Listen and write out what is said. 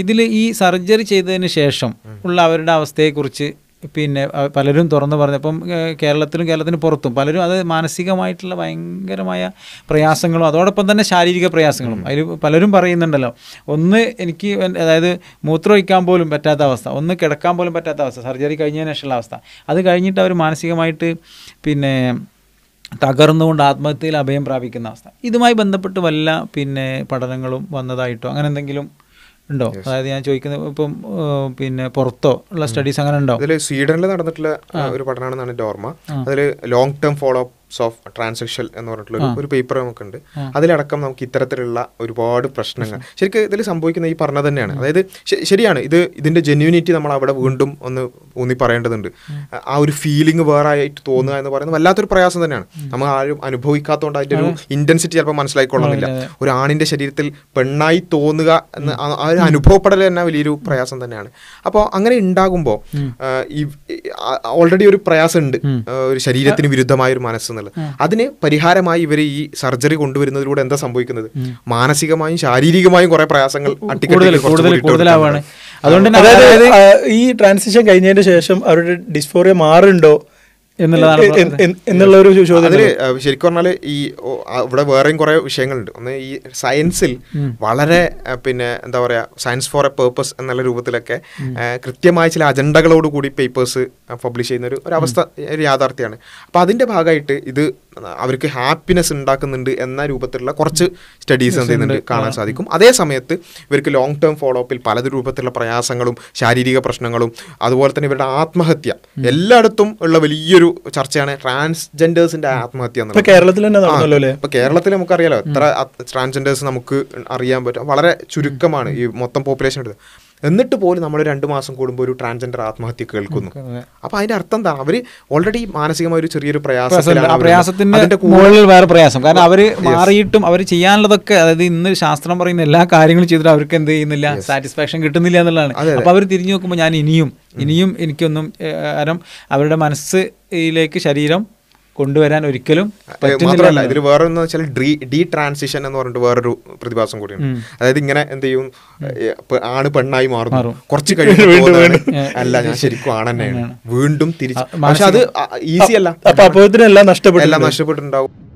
ഇതിൽ ഈ സർജറി ചെയ്തതിന് ശേഷം ഉള്ള അവരുടെ അവസ്ഥയെക്കുറിച്ച് പിന്നെ പലരും തുറന്നു പറഞ്ഞു അപ്പം കേരളത്തിലും കേരളത്തിന് പുറത്തും പലരും അത് മാനസികമായിട്ടുള്ള ഭയങ്കരമായ പ്രയാസങ്ങളും അതോടൊപ്പം തന്നെ ശാരീരിക പ്രയാസങ്ങളും അതിൽ പലരും പറയുന്നുണ്ടല്ലോ ഒന്ന് എനിക്ക് അതായത് മൂത്രമൊഴിക്കാൻ പോലും പറ്റാത്ത അവസ്ഥ ഒന്ന് കിടക്കാൻ പോലും പറ്റാത്ത അവസ്ഥ സർജറി കഴിഞ്ഞതിന് ശേഷമുള്ള അവസ്ഥ അത് കഴിഞ്ഞിട്ട് അവർ മാനസികമായിട്ട് പിന്നെ തകർന്നുകൊണ്ട് ആത്മഹത്യയിൽ അഭയം പ്രാപിക്കുന്ന അവസ്ഥ ഇതുമായി ബന്ധപ്പെട്ട് വല്ല പിന്നെ പഠനങ്ങളും വന്നതായിട്ടോ അങ്ങനെ എന്തെങ്കിലും ഉണ്ടോ അതായത് ഞാൻ ചോദിക്കുന്നത് ഇപ്പം പിന്നെ പുറത്തോ ഉള്ള സ്റ്റഡീസ് അങ്ങനെ ഉണ്ടോ അതിൽ സ്വീഡനിൽ നടന്നിട്ടുള്ള ഒരു പഠനമാണെന്നാണ് എൻ്റെ ഓർമ്മ അതിൽ long term follow up of transactional എന്ന് പറഞ്ഞിട്ടുള്ള ഒരു പേപ്പർ നമുക്കുണ്ട് അതിലടക്കം നമുക്ക് ഇത്തരത്തിലുള്ള ഒരുപാട് പ്രശ്നങ്ങൾ ശരിക്കും ഇതിൽ സംഭവിക്കുന്ന ഈ പറഞ്ഞ തന്നെയാണ് അതായത് ശരിയാണ് ഇത് ഇതിന്റെ ജെന്യൂനിറ്റി നമ്മൾ അവിടെ വീണ്ടും ഒന്ന് ഊന്നി പറയേണ്ടതുണ്ട് ആ ഒരു ഫീലിംഗ് വേറെ ആയിട്ട് തോന്നുക എന്ന് പറയുന്നത് വല്ലാത്തൊരു പ്രയാസം തന്നെയാണ് നമ്മൾ ആരും അനുഭവിക്കാത്തതുകൊണ്ട് അതിന്റെ ഒരു ഇന്റൻസിറ്റി ചിലപ്പോൾ മനസ്സിലായിക്കൊള്ളുന്നില്ല ഒരു ആണിന്റെ ശരീരത്തിൽ പെണ്ണായി തോന്നുക എന്ന് ആ ഒരു അനുഭവപ്പെടൽ തന്നെ വലിയൊരു പ്രയാസം തന്നെയാണ് അപ്പോൾ അങ്ങനെ ഉണ്ടാകുമ്പോൾ ഈ ഓൾറെഡി ഒരു പ്രയാസം ഉണ്ട് ഒരു ശരീരത്തിന് വിരുദ്ധമായ ഒരു മനസ്സ് എന്നുള്ളത് അതിന് പരിഹാരമായി ഇവർ ഈ സർജറി കൊണ്ടുവരുന്നതിലൂടെ എന്താ സംഭവിക്കുന്നത് മാനസികമായും ശാരീരികമായും കുറെ പ്രയാസങ്ങൾ അതുകൊണ്ട് ഈ ട്രാൻസിഷൻ കഴിഞ്ഞതിന് ശേഷം അവരുടെ ഡിസ്ഫോറിയ മാറുണ്ടോ എന്നുള്ള ഒരു ചോദ്യം ശരിക്കും പറഞ്ഞാൽ ഈ ഇവിടെ വേറെയും കുറേ വിഷയങ്ങളുണ്ട് ഒന്ന് ഈ സയൻസിൽ വളരെ പിന്നെ എന്താ പറയാ സയൻസ് ഫോർ എ പേർപ്പസ് എന്നുള്ള രൂപത്തിലൊക്കെ കൃത്യമായ ചില അജണ്ടകളോട് കൂടി പേപ്പേഴ്സ് പബ്ലിഷ് ചെയ്യുന്ന ഒരു അവസ്ഥ ഒരു യാഥാർത്ഥ്യമാണ് അപ്പോൾ അതിന്റെ ഭാഗമായിട്ട് ഇത് അവർക്ക് ഹാപ്പിനെസ് ഉണ്ടാക്കുന്നുണ്ട് എന്ന രൂപത്തിലുള്ള കുറച്ച് സ്റ്റഡീസ് എന്ത് ചെയ്യുന്നുണ്ട് കാണാൻ സാധിക്കും അതേ സമയത്ത് ഇവർക്ക് ലോങ് ടേം ഫോളോ അപ്പിൽ പല രൂപത്തിലുള്ള പ്രയാസങ്ങളും ശാരീരിക പ്രശ്നങ്ങളും അതുപോലെ തന്നെ ഇവരുടെ ആത്മഹത്യ എല്ലായിടത്തും ഉള്ള വലിയൊരു ചർച്ചയാണ് ട്രാൻസ്ജെൻഡേഴ്സിന്റെ ആത്മഹത്യ എന്നുള്ളത് കേരളത്തിൽ ഇപ്പൊ കേരളത്തിൽ നമുക്കറിയാലോ എത്ര ട്രാൻസ്ജെൻഡേഴ്സ് നമുക്ക് അറിയാൻ പറ്റും വളരെ ചുരുക്കമാണ് ഈ മൊത്തം പോപ്പുലേഷൻ എടുത്ത് എന്നിട്ട് പോലും നമ്മൾ രണ്ട് മാസം കൂടുമ്പോൾ ഒരു ട്രാൻസ്ജെൻഡർ ആത്മഹത്യ കേൾക്കുന്നു അപ്പോൾ അതിന്റെ അർത്ഥം എന്താണ് അവര് ഓൾറെഡി മാനസികമായ ഒരു ചെറിയൊരു പ്രയാസം വേറെ പ്രയാസം കാരണം അവര് മാറിയിട്ടും അവർ ചെയ്യാനുള്ളതൊക്കെ അതായത് ഇന്ന് ശാസ്ത്രം പറയുന്ന എല്ലാ കാര്യങ്ങളും ചെയ്തിട്ട് അവർക്ക് എന്ത് ചെയ്യുന്നില്ല സാറ്റിസ്ഫാക്ഷൻ കിട്ടുന്നില്ല എന്നുള്ളതാണ് അപ്പോൾ അവർ തിരിഞ്ഞു നോക്കുമ്പോൾ ഞാൻ ഇനിയും ഇനിയും എനിക്കൊന്നും കാരണം അവരുടെ മനസ്സിലേക്ക് ശരീരം കൊണ്ടുവരാൻ ഒരിക്കലും മാത്രമല്ല ഇതിൽ വേറെ എന്ന് വെച്ചാൽ ഡി ട്രാൻസിഷൻ എന്ന് പറഞ്ഞിട്ട് വേറൊരു പ്രതിഭാസം കൂടിയാണ് അതായത് ഇങ്ങനെ എന്ത് ചെയ്യും ആണ് പെണ്ണായി മാറുന്നു കുറച്ച് കഴിയുമ്പോൾ അല്ല ഞാൻ ശരിക്കും ആണ് തന്നെയാണ് വീണ്ടും തിരിച്ചു പക്ഷെ അത് ഈസി അല്ല അപ്പൊ അപ്പോഴത്തിനെല്ലാം നഷ്ടപ്പെട്ടു എല്ലാം നഷ്ടപ്പെട്ടിട്ടുണ്ടാവും